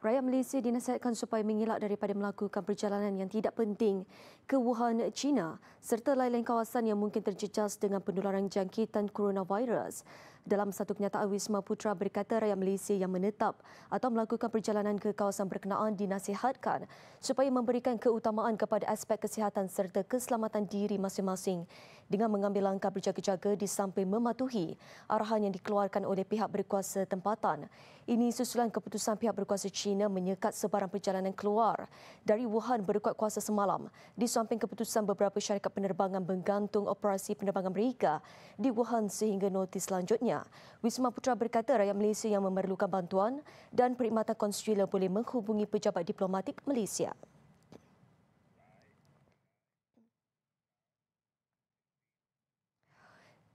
Rakyat Malaysia dinasihatkan supaya mengelak daripada melakukan perjalanan yang tidak penting ke Wuhan, China serta lain-lain kawasan yang mungkin terjejas dengan penularan jangkitan coronavirus. Dalam satu kenyataan Wisma Putra berkata rakyat Malaysia yang menetap atau melakukan perjalanan ke kawasan berkenaan dinasihatkan supaya memberikan keutamaan kepada aspek kesihatan serta keselamatan diri masing-masing dengan mengambil langkah berjaga-jaga di samping mematuhi arahan yang dikeluarkan oleh pihak berkuasa tempatan. Ini susulan keputusan pihak berkuasa China menyekat sebarang perjalanan keluar dari Wuhan berkuat kuasa semalam di samping keputusan beberapa syarikat penerbangan menggantung operasi penerbangan mereka di Wuhan sehingga notis selanjutnya lainnya. Wisma Putra berkata rakyat Malaysia yang memerlukan bantuan dan perkhidmatan konsuler boleh menghubungi pejabat diplomatik Malaysia.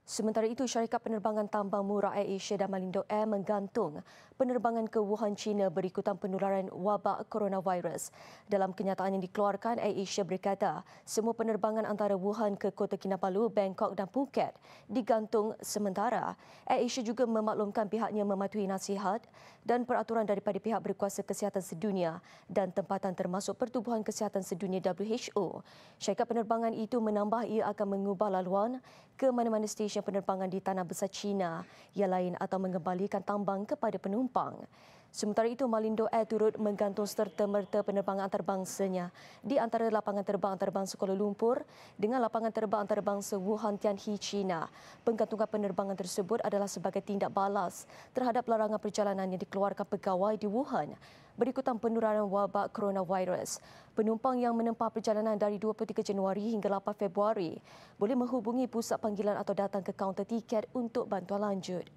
Sementara itu, syarikat penerbangan tambang murah Air Asia dan Malindo Air menggantung penerbangan ke Wuhan, China berikutan penularan wabak coronavirus. Dalam kenyataan yang dikeluarkan, Air Asia berkata semua penerbangan antara Wuhan ke Kota Kinabalu, Bangkok dan Phuket digantung sementara. Air Asia juga memaklumkan pihaknya mematuhi nasihat dan peraturan daripada pihak berkuasa kesihatan sedunia dan tempatan termasuk Pertubuhan Kesihatan Sedunia WHO. Syarikat penerbangan itu menambah ia akan mengubah laluan ke mana-mana stesen penerbangan di tanah besar China yang lain atau mengembalikan tambang kepada penumpang. Sementara itu, Malindo Air turut menggantung serta merta penerbangan antarabangsanya di antara lapangan terbang antarabangsa Kuala Lumpur dengan lapangan terbang antarabangsa Wuhan Tianhe, China. Penggantungan penerbangan tersebut adalah sebagai tindak balas terhadap larangan perjalanan yang dikeluarkan pegawai di Wuhan berikutan penularan wabak coronavirus. Penumpang yang menempah perjalanan dari 23 Januari hingga 8 Februari boleh menghubungi pusat panggilan atau datang ke kaunter tiket untuk bantuan lanjut.